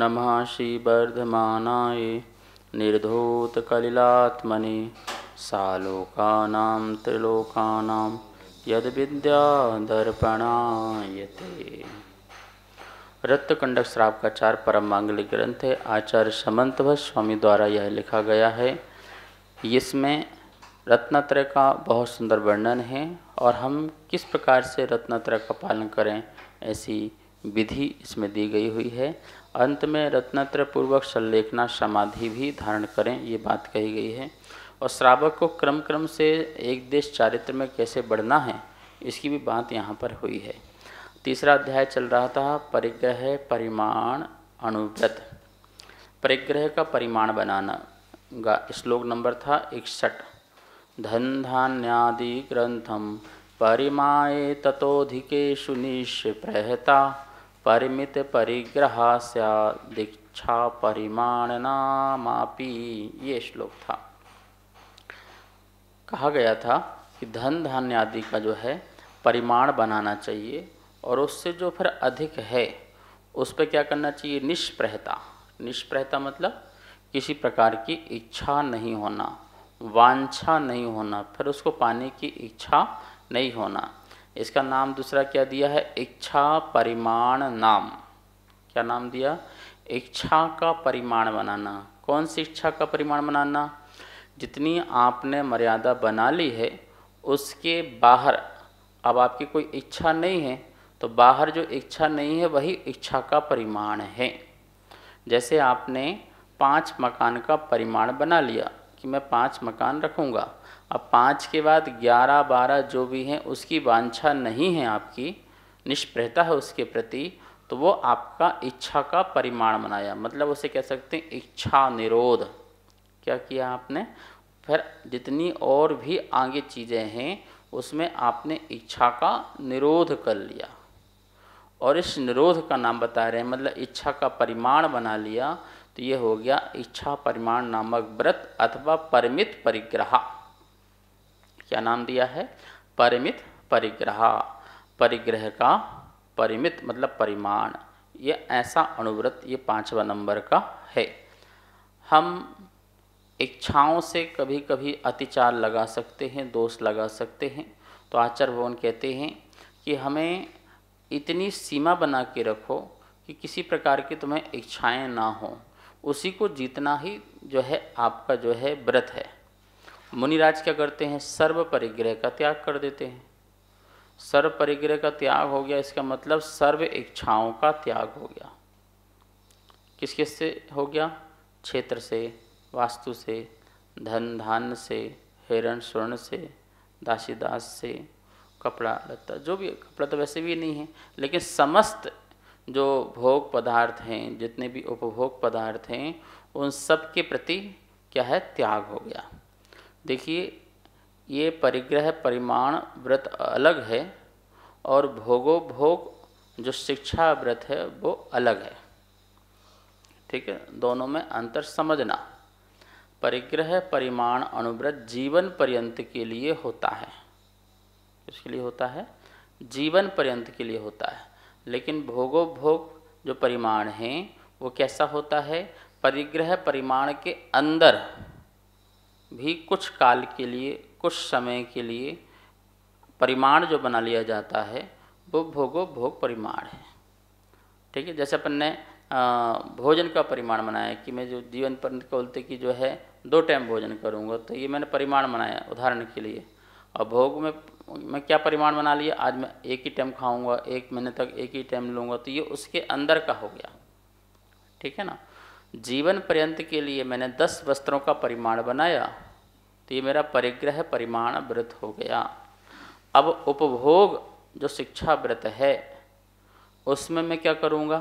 नमाशि वर्धमानाय निर्धोतकलिलात्मने सालोकानां त्रिलोकानां यद्विद्यादर्पणायते रत्तकंडक श्राप का चार परम मांगलिक ग्रंथ है आचार्य समन्त स्वामी द्वारा यह लिखा गया है इसमें रत्नात्रय का बहुत सुंदर वर्णन है और हम किस प्रकार से रत्नात्रय का पालन करें ऐसी विधि इसमें दी गई हुई है अंत में रत्नत्र पूर्वक संलेखना समाधि भी धारण करें ये बात कही गई है और श्रावक को क्रम क्रम से एक देश चारित्र में कैसे बढ़ना है इसकी भी बात यहाँ पर हुई है तीसरा अध्याय चल रहा था परिग्रह परिमाण अणुव्रत परिग्रह का परिमाण बनाना गा श्लोक नंबर था इकसठ धन धान्यादि ग्रंथम परिमाए तथोधिकेशु निश प्रहता परिमित परिग्रह दीक्षा परिमाण नामापी ये श्लोक था कहा गया था कि धन धान्य आदि का जो है परिमाण बनाना चाहिए और उससे जो फिर अधिक है उस पर क्या करना चाहिए निष्प्रहता निष्प्रहता मतलब किसी प्रकार की इच्छा नहीं होना वांछा नहीं होना फिर उसको पाने की इच्छा नहीं होना इसका नाम दूसरा क्या दिया है इच्छा परिमाण नाम क्या नाम दिया इच्छा का परिमाण बनाना कौन सी इच्छा का परिमाण बनाना जितनी आपने मर्यादा बना ली है उसके बाहर अब आपकी कोई इच्छा नहीं है तो बाहर जो इच्छा नहीं है वही इच्छा का परिमाण है जैसे आपने पांच मकान का परिमाण बना लिया कि मैं पांच मकान रखूँगा अब पाँच के बाद ग्यारह बारह जो भी हैं उसकी वांछा नहीं है आपकी निष्प्रहता है उसके प्रति तो वो आपका इच्छा का परिमाण बनाया मतलब उसे कह सकते हैं इच्छा निरोध क्या किया आपने फिर जितनी और भी आगे चीज़ें हैं उसमें आपने इच्छा का निरोध कर लिया और इस निरोध का नाम बता रहे हैं मतलब इच्छा का परिमाण बना लिया तो ये हो गया इच्छा परिमाण नामक व्रत अथवा परिमित परिग्रह क्या नाम दिया है परिमित परिग्रह परिग्रह का परिमित मतलब परिमाण ये ऐसा अणुव्रत ये पाँचवा नंबर का है हम इच्छाओं से कभी कभी अतिचार लगा सकते हैं दोष लगा सकते हैं तो आचार्य भवन कहते हैं कि हमें इतनी सीमा बना के रखो कि किसी प्रकार की तुम्हें इच्छाएं ना हों उसी को जीतना ही जो है आपका जो है व्रत है मुनिराज क्या करते हैं सर्व परिग्रह का त्याग कर देते हैं सर्व परिग्रह का त्याग हो गया इसका मतलब सर्व इच्छाओं का त्याग हो गया किस किस से हो गया क्षेत्र से वास्तु से धन धान से हिरण स्वर्ण से दासी दास से कपड़ा लत्ता जो भी कपड़ा तो वैसे भी नहीं है लेकिन समस्त जो भोग पदार्थ हैं जितने भी उपभोग पदार्थ हैं उन सब के प्रति क्या है त्याग हो गया देखिए ये परिग्रह परिमाण व्रत अलग है और भोगो भोग जो शिक्षा व्रत है वो अलग है ठीक है दोनों में अंतर समझना परिग्रह परिमाण अनुव्रत जीवन पर्यंत के लिए होता है इसके लिए होता है जीवन पर्यंत के लिए होता है लेकिन भोगो भोग जो परिमाण है वो कैसा होता है परिग्रह परिमाण के अंदर भी कुछ काल के लिए कुछ समय के लिए परिमाण जो बना लिया जाता है वो भोगो भोग परिमाण है ठीक है जैसे अपन ने भोजन का परिमाण बनाया कि मैं जो जीवन पर बोलते कि जो है दो टाइम भोजन करूँगा तो ये मैंने परिमाण बनाया उदाहरण के लिए और भोग में मैं क्या परिमाण बना लिया आज मैं एक ही टाइम खाऊंगा एक महीने तक एक ही टाइम लूँगा तो ये उसके अंदर का हो गया ठीक है ना जीवन पर्यंत के लिए मैंने दस वस्त्रों का परिमाण बनाया तो ये मेरा परिग्रह परिमाण व्रत हो गया अब उपभोग जो शिक्षा व्रत है उसमें मैं क्या करूँगा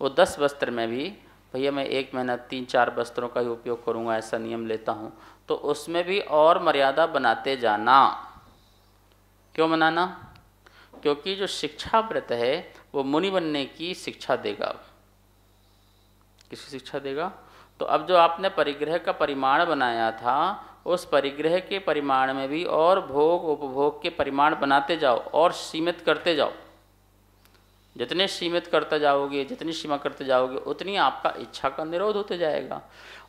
वो दस वस्त्र में भी भैया मैं एक महीना तीन चार वस्त्रों का ही उपयोग करूँगा ऐसा नियम लेता हूँ तो उसमें भी और मर्यादा बनाते जाना क्यों बनाना क्योंकि जो शिक्षा व्रत है वो मुनि बनने की शिक्षा देगा किसी शिक्षा देगा तो अब जो आपने परिग्रह का परिमाण बनाया था उस परिग्रह के परिमाण में भी और भोग उपभोग के परिमाण बनाते जाओ और सीमित करते जाओ जितने सीमित करते जाओगे जितनी सीमा करते जाओगे उतनी आपका इच्छा का निरोध होते जाएगा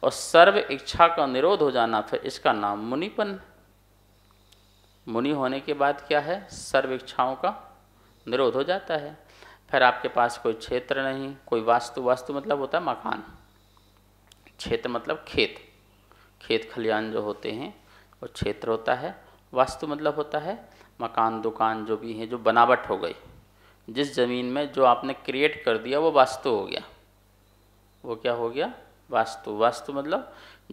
और सर्व इच्छा का निरोध हो जाना फिर इसका नाम मुनिपन मुनि होने के बाद क्या है सर्व इच्छाओं का निरोध हो जाता है फिर आपके पास कोई क्षेत्र नहीं कोई वास्तु वास्तु मतलब होता है मकान क्षेत्र मतलब खेत खेत खलिहान जो होते हैं वो क्षेत्र होता है वास्तु मतलब होता है मकान दुकान जो भी हैं जो बनावट हो गई जिस ज़मीन में जो आपने क्रिएट कर दिया वो वास्तु हो गया वो क्या हो गया वास्तु वास्तु मतलब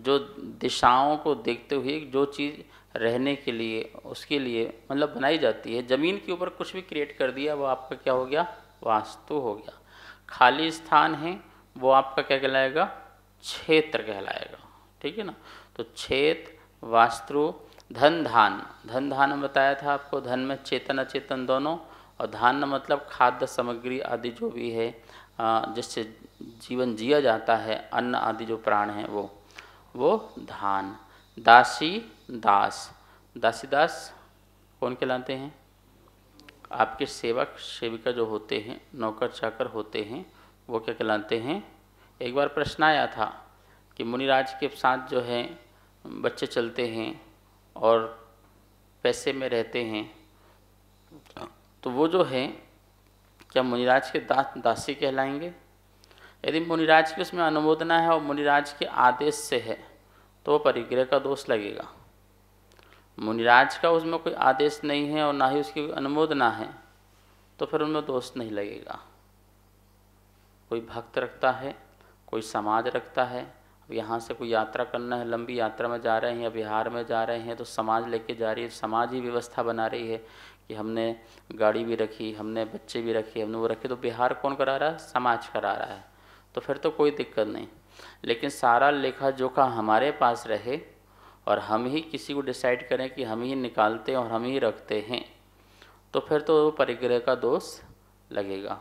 जो दिशाओं को देखते हुए जो चीज़ रहने के लिए उसके लिए मतलब बनाई जाती है ज़मीन के ऊपर कुछ भी क्रिएट कर दिया वो आपका क्या हो गया वास्तु हो गया खाली स्थान है वो आपका क्या कहलाएगा क्षेत्र कहलाएगा ठीक है ना तो क्षेत्र वास्तु धन धान धन धान बताया था आपको धन में चेतन अचेतन दोनों और धान मतलब खाद्य सामग्री आदि जो भी है जिससे जीवन जिया जाता है अन्न आदि जो प्राण है वो वो धान दासी दास दासी दास कौन कहलाते हैं आपके सेवक सेविका जो होते हैं नौकर चाकर होते हैं वो क्या कहलाते हैं एक बार प्रश्न आया था कि मुनिराज के साथ जो है बच्चे चलते हैं और पैसे में रहते हैं तो वो जो है क्या मुनिराज के दा, दासी कहलाएंगे यदि मुनिराज की उसमें अनुमोदना है और मुनिराज के आदेश से है तो वो परिग्रह का दोष लगेगा मुनिराज का उसमें कोई आदेश नहीं है और ना ही उसकी अनुमोदना है तो फिर उनमें दोष नहीं लगेगा कोई भक्त रखता है कोई समाज रखता है अब यहाँ से कोई यात्रा करना है लंबी यात्रा में जा रहे हैं या बिहार में जा रहे हैं तो समाज लेके जा रही है समाज ही व्यवस्था बना रही है कि हमने गाड़ी भी रखी हमने बच्चे भी रखे हमने वो रखे तो बिहार कौन करा रहा है समाज करा रहा है तो फिर तो कोई दिक्कत नहीं लेकिन सारा लेखा जोखा हमारे पास रहे और हम ही किसी को डिसाइड करें कि हम ही निकालते हैं और हम ही रखते हैं तो फिर तो वो परिग्रह का दोष लगेगा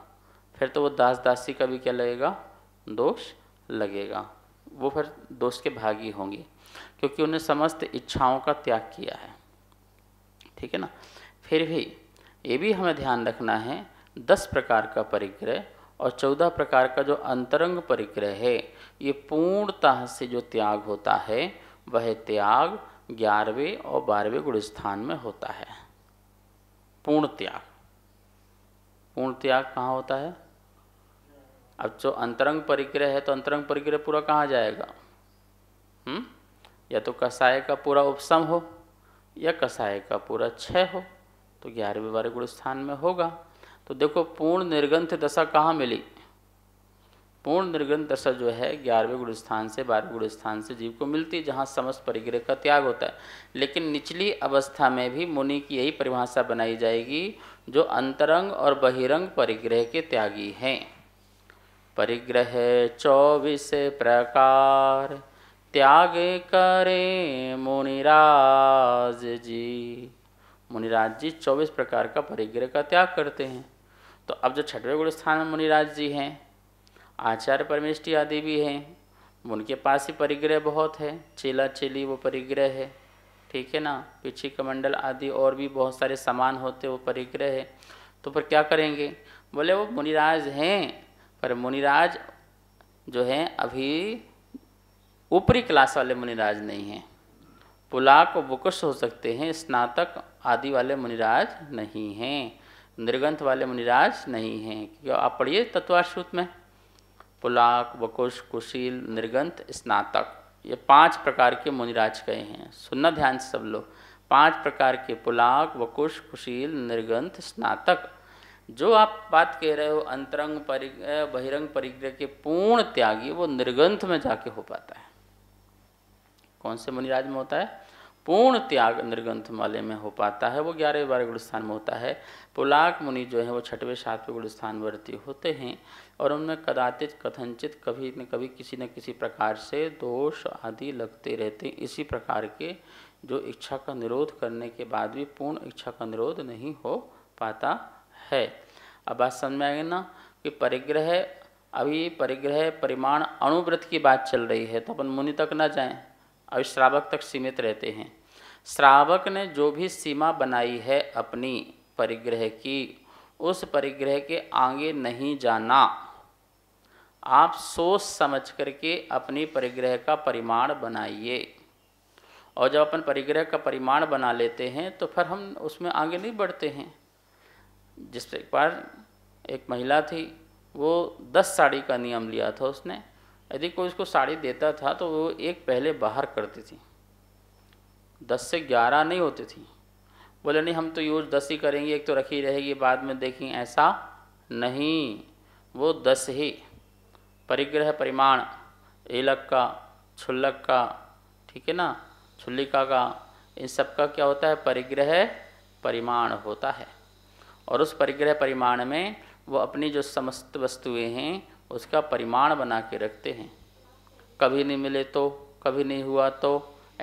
फिर तो वो दास दासी का भी क्या लगेगा दोष लगेगा वो फिर दोष के भागी होंगे क्योंकि उन्हें समस्त इच्छाओं का त्याग किया है ठीक है ना फिर भी ये भी हमें ध्यान रखना है दस प्रकार का परिग्रह और चौदह प्रकार का जो अंतरंग परिग्रह है ये पूर्णतः से जो त्याग होता है वह त्याग ग्यारहवें और बारहवें स्थान में होता है पूर्ण त्याग पूर्ण त्याग कहाँ होता है अब जो अंतरंग परिक्रह है तो अंतरंग परिक्रह पूरा कहाँ जाएगा हम्म या तो कसाय का पूरा उपसम हो या कसाय का पूरा क्षय हो तो ग्यारहवें बारह गुण स्थान में होगा तो देखो पूर्ण निर्गंथ दशा कहाँ मिली पूर्ण निर्ग्रंथ दशा जो है ग्यारहवें गुण स्थान से बारहवें गुण स्थान से जीव को मिलती है जहाँ समस्त परिग्रह का त्याग होता है लेकिन निचली अवस्था में भी मुनि की यही परिभाषा बनाई जाएगी जो अंतरंग और बहिरंग परिग्रह के त्यागी हैं परिग्रह चौबीस प्रकार त्याग करे मुनिराज जी मुनिराज जी चौबीस प्रकार का परिग्रह का त्याग करते हैं तो अब जो छठवें गुण स्थान में मुनिराज जी हैं आचार्य परमेष्टि आदि भी हैं उनके पास ही परिग्रह बहुत है चेला चेली वो परिग्रह है ठीक है ना पीछे कमंडल आदि और भी बहुत सारे सामान होते वो परिग्रह है तो फिर क्या करेंगे बोले वो मुनिराज हैं पर मुनिराज जो हैं अभी ऊपरी क्लास वाले मुनिराज नहीं हैं पुलाक और बुकुश हो सकते हैं स्नातक आदि वाले मुनिराज नहीं हैं निर्गंथ वाले मुनिराज नहीं हैं क्योंकि आप पढ़िए तत्वाश्रुत में पुलाक वकुश कुशील निर्गंत स्नातक ये पांच प्रकार के मुनिराज गए हैं सुनना ध्यान से सब लोग पांच प्रकार के पुलाक वकुश कुशील निर्गंत स्नातक जो आप बात कह रहे हो अंतरंग परिग्रह बहिरंग परिग्रह के पूर्ण त्यागी वो निर्गंथ में जाके हो पाता है कौन से मुनिराज में होता है पूर्ण त्याग निर्गंथ माले में हो पाता है वो ग्यारह बारह गुणस्थान में होता है पुलाक मुनि जो है वो छठवें सातवें गुणस्थान वर्ती होते हैं और उनमें कदाचित कथनचित कभी न कभी किसी न किसी प्रकार से दोष आदि लगते रहते इसी प्रकार के जो इच्छा का निरोध करने के बाद भी पूर्ण इच्छा का निरोध नहीं हो पाता है अब बात समझ में आएगी ना कि परिग्रह अभी परिग्रह परिमाण अणुव्रत की बात चल रही है तो अपन मुनि तक ना जाएँ श्रावक तक सीमित रहते हैं श्रावक ने जो भी सीमा बनाई है अपनी परिग्रह की उस परिग्रह के आगे नहीं जाना आप सोच समझ करके अपनी परिग्रह का परिमाण बनाइए और जब अपन परिग्रह का परिमाण बना लेते हैं तो फिर हम उसमें आगे नहीं बढ़ते हैं जिस एक बार एक महिला थी वो दस साड़ी का नियम लिया था उसने यदि कोई उसको साड़ी देता था तो वो एक पहले बाहर करती थी दस से ग्यारह नहीं होती थी बोले नहीं हम तो यूज दस ही करेंगे एक तो रखी रहेगी बाद में देखेंगे ऐसा नहीं वो दस ही परिग्रह परिमाण एलक का छुल्लक का ठीक है ना छुल्लिका का इन सब का क्या होता है परिग्रह परिमाण होता है और उस परिग्रह परिमाण में वो अपनी जो समस्त वस्तुएं हैं उसका परिमाण बना के रखते हैं कभी नहीं मिले तो कभी नहीं हुआ तो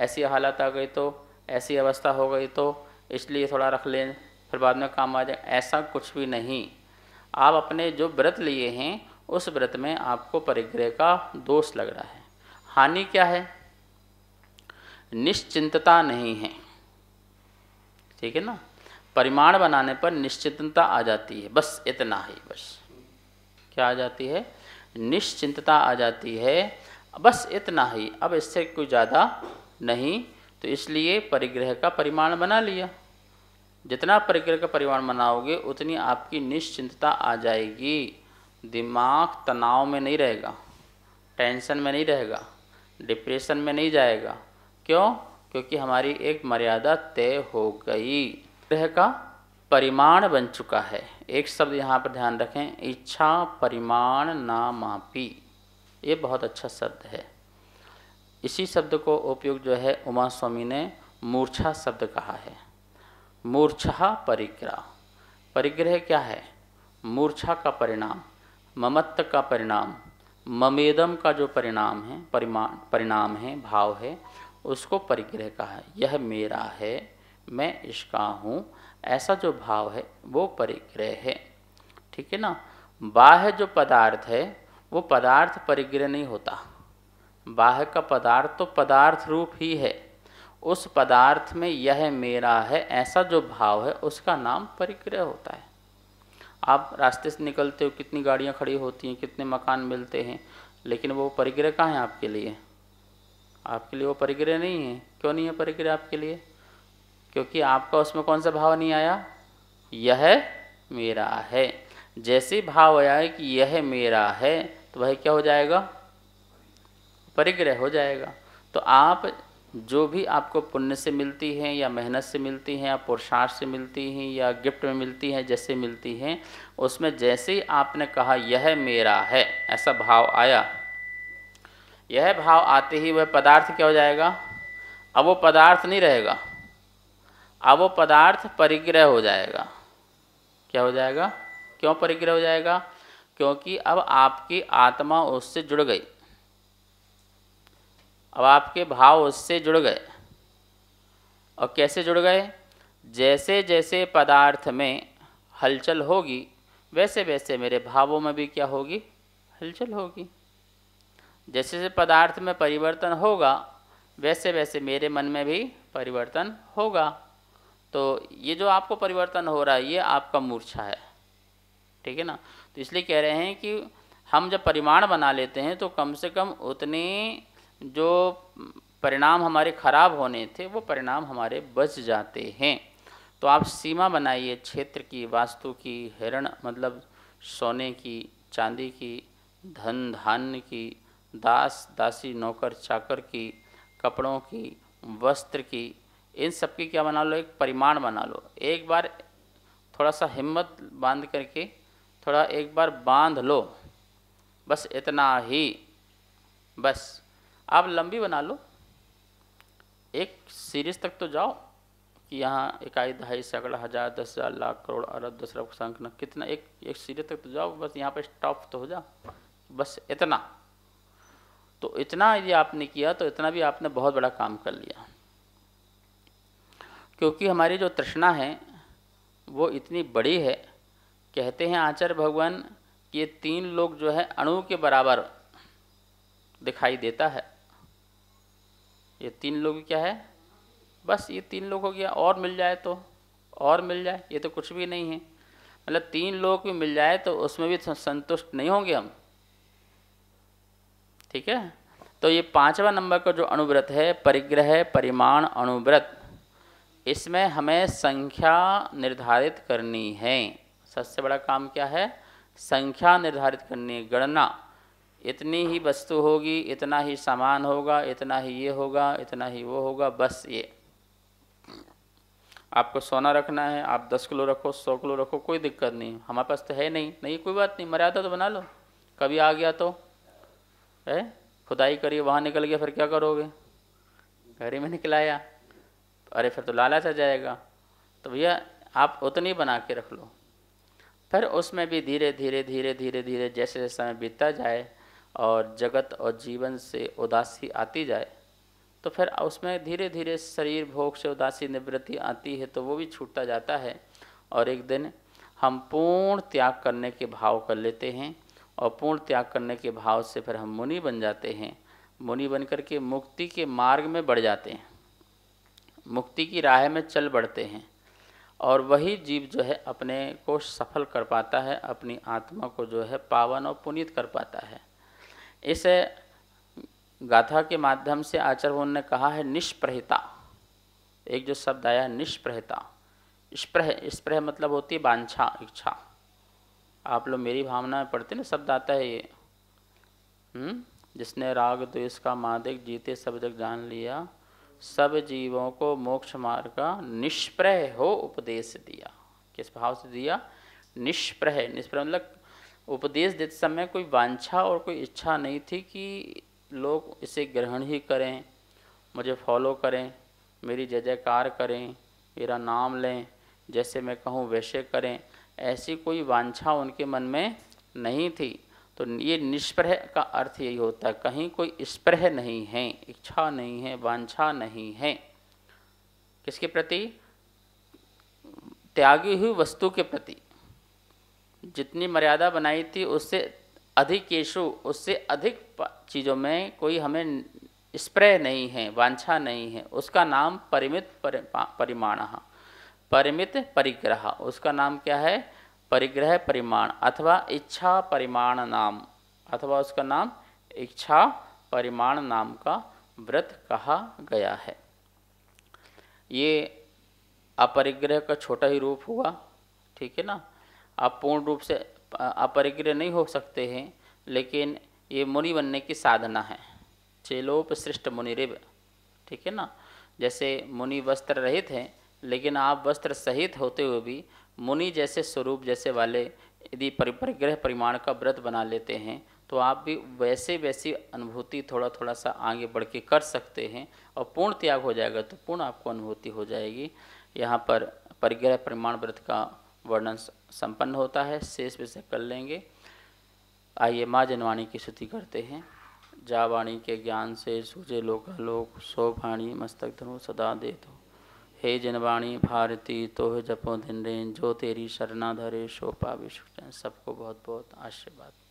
ऐसी हालत आ गई तो ऐसी अवस्था हो गई तो इसलिए थोड़ा रख लें फिर बाद में काम आ जाए ऐसा कुछ भी नहीं आप अपने जो व्रत लिए हैं उस व्रत में आपको परिग्रह का दोष लग रहा है हानि क्या है निश्चिंतता नहीं है ठीक है ना परिमाण बनाने पर निश्चिंतता आ जाती है बस इतना ही बस क्या आ जाती है निश्चिंतता आ जाती है बस इतना ही अब इससे कोई ज़्यादा नहीं तो इसलिए परिग्रह का परिमाण बना लिया जितना परिग्रह का परिमाण बनाओगे उतनी आपकी निश्चिंतता आ जाएगी दिमाग तनाव में नहीं रहेगा टेंशन में नहीं रहेगा डिप्रेशन में नहीं जाएगा क्यों क्योंकि हमारी एक मर्यादा तय हो गई ग्रह का परिमाण बन चुका है एक शब्द यहाँ पर ध्यान रखें इच्छा परिमाण नामापी ये बहुत अच्छा शब्द है इसी शब्द को उपयोग जो है उमा स्वामी ने मूर्छा शब्द कहा है मूर्छा परिग्रह परिग्रह क्या है मूर्छा का परिणाम ममत्व का परिणाम ममेदम का जो परिणाम है परिमाण परिणाम है भाव है उसको परिग्रह कहा है यह मेरा है मैं इसका हूँ ऐसा जो भाव है वो परिग्रह है ठीक है ना बाह्य जो पदार्थ है वो पदार्थ परिग्रह नहीं होता बाह्य का पदार्थ तो पदार्थ रूप ही है उस पदार्थ में यह मेरा है ऐसा जो भाव है उसका नाम परिग्रह होता है आप रास्ते से निकलते हो कितनी गाड़ियाँ खड़ी होती हैं कितने मकान मिलते हैं लेकिन वो परिग्रह कहाँ है आपके लिए आपके लिए वो परिग्रह नहीं है क्यों नहीं है परिग्रह आपके लिए क्योंकि आपका उसमें कौन सा भाव नहीं आया यह मेरा है जैसे भाव आया कि यह मेरा है तो वह क्या हो जाएगा परिग्रह हो जाएगा तो आप जो भी आपको पुण्य से मिलती हैं या मेहनत से मिलती हैं या पुरुषार्थ से मिलती हैं या गिफ्ट में मिलती हैं जैसे मिलती हैं उसमें जैसे ही आपने कहा यह मेरा है ऐसा भाव आया यह भाव आते ही वह पदार्थ क्या हो जाएगा अब वो पदार्थ नहीं रहेगा अब वो पदार्थ परिग्रह हो जाएगा क्या हो जाएगा क्यों परिग्रह हो जाएगा क्योंकि अब आपकी आत्मा उससे जुड़ गई अब आपके भाव उससे जुड़ गए और कैसे जुड़ गए जैसे जैसे पदार्थ में हलचल होगी वैसे वैसे मेरे भावों में भी क्या होगी हलचल होगी जैसे जैसे पदार्थ में परिवर्तन होगा वैसे वैसे मेरे मन में भी परिवर्तन होगा तो ये जो आपको परिवर्तन हो रहा है ये आपका मूर्छा है ठीक है ना तो इसलिए कह रहे हैं कि हम जब परिमाण बना लेते हैं तो कम से कम उतने जो परिणाम हमारे खराब होने थे वो परिणाम हमारे बच जाते हैं तो आप सीमा बनाइए क्षेत्र की वास्तु की हिरण मतलब सोने की चांदी की धन धान्य की दास दासी नौकर चाकर की कपड़ों की वस्त्र की इन सबके क्या बना लो एक परिमाण बना लो एक बार थोड़ा सा हिम्मत बांध करके थोड़ा एक बार बांध लो बस इतना ही बस आप लंबी बना लो एक सीरीज तक तो जाओ कि यहाँ इकाई दहाई सैकड़ा हज़ार दस हज़ार लाख करोड़ अरब दस अरब संख्या कितना एक एक सीरीज तक तो जाओ बस यहाँ पर स्टॉप तो हो जा बस इतना तो इतना यदि आपने किया तो इतना भी आपने बहुत बड़ा काम कर लिया क्योंकि हमारी जो तृष्णा है वो इतनी बड़ी है कहते हैं आचार्य भगवान कि ये तीन लोग जो है अणु के बराबर दिखाई देता है ये तीन लोग क्या है बस ये तीन लोग हो गया और मिल जाए तो और मिल जाए ये तो कुछ भी नहीं है मतलब तीन लोग भी मिल जाए तो उसमें भी संतुष्ट नहीं होंगे हम ठीक है तो ये पांचवा नंबर का जो अणुव्रत है परिग्रह परिमाण अणुव्रत इसमें हमें संख्या निर्धारित करनी है सबसे बड़ा काम क्या है संख्या निर्धारित करनी है गणना इतनी ही वस्तु होगी इतना ही सामान होगा इतना ही ये होगा इतना ही वो होगा बस ये आपको सोना रखना है आप दस किलो रखो सौ किलो रखो कोई दिक्कत नहीं हमारे पास तो है नहीं नहीं कोई बात नहीं मर्यादा तो बना लो कभी आ गया तो है खुदाई करिए वहाँ निकल गया फिर क्या करोगे घर ही में निकलाया अरे फिर तो लालच आ जाएगा तो भैया आप उतनी बना के रख लो फिर उसमें भी धीरे धीरे धीरे धीरे धीरे जैसे जैसे समय बीतता जाए और जगत और जीवन से उदासी आती जाए तो फिर उसमें धीरे धीरे शरीर भोग से उदासी निवृत्ति आती है तो वो भी छूटता जाता है और एक दिन हम पूर्ण त्याग करने के भाव कर लेते हैं और पूर्ण त्याग करने के भाव से फिर हम मुनि बन जाते हैं मुनि बन करके मुक्ति के मार्ग में बढ़ जाते हैं मुक्ति की राह में चल बढ़ते हैं और वही जीव जो है अपने को सफल कर पाता है अपनी आत्मा को जो है पावन और पुनीत कर पाता है इस गाथा के माध्यम से आचार्य ने कहा है निष्प्रहिता एक जो शब्द आया निष्प्रहता स्प्रह स्प्रह मतलब होती है बांछा इच्छा आप लोग मेरी भावना में पढ़ते ना शब्द आता है ये हुँ? हम्म? जिसने राग द्वेष का मादक जीते सब जग जान लिया सब जीवों को मोक्ष मार्ग का निष्प्रह हो उपदेश दिया किस भाव से दिया निष्प्रह निष्प्रह मतलब उपदेश देते समय कोई वांछा और कोई इच्छा नहीं थी कि लोग इसे ग्रहण ही करें मुझे फॉलो करें मेरी जय जयकार करें मेरा नाम लें जैसे मैं कहूँ वैसे करें ऐसी कोई वांछा उनके मन में नहीं थी तो ये निष्प्रह का अर्थ यही होता है कहीं कोई स्प्रह नहीं है इच्छा नहीं है वांछा नहीं है किसके प्रति त्यागी हुई वस्तु के प्रति जितनी मर्यादा बनाई थी उससे अधिक येशु उससे अधिक चीज़ों में कोई हमें स्प्रे नहीं है वांछा नहीं है उसका नाम परिमित परिमाण परिमित परिग्रह उसका नाम क्या है परिग्रह परिमाण अथवा इच्छा परिमाण नाम अथवा उसका नाम इच्छा परिमाण नाम का व्रत कहा गया है ये अपरिग्रह का छोटा ही रूप हुआ ठीक है ना आप पूर्ण रूप से अपरिग्रह नहीं हो सकते हैं लेकिन ये मुनि बनने की साधना है चेलोप श्रेष्ठ मुनिरिव ठीक है ना जैसे मुनि वस्त्र रहित हैं लेकिन आप वस्त्र सहित होते हुए भी मुनि जैसे स्वरूप जैसे वाले यदि परिग्रह परिमाण का व्रत बना लेते हैं तो आप भी वैसे वैसी अनुभूति थोड़ा थोड़ा सा आगे बढ़ के कर सकते हैं और पूर्ण त्याग हो जाएगा तो पूर्ण आपको अनुभूति हो जाएगी यहाँ पर परिग्रह परिमाण व्रत का वर्णन संपन्न होता है शेष विषय कर लेंगे आइए माँ जनवाणी की स्तुति करते हैं जावाणी के ज्ञान से सूझे लोकलोक शोभाणी मस्तक धनु सदा दे दो हे जिनवाणी भारती तोह जपो दिन रेन जो तेरी शरणाधरे शोपा विश्व सबको बहुत बहुत आशीर्वाद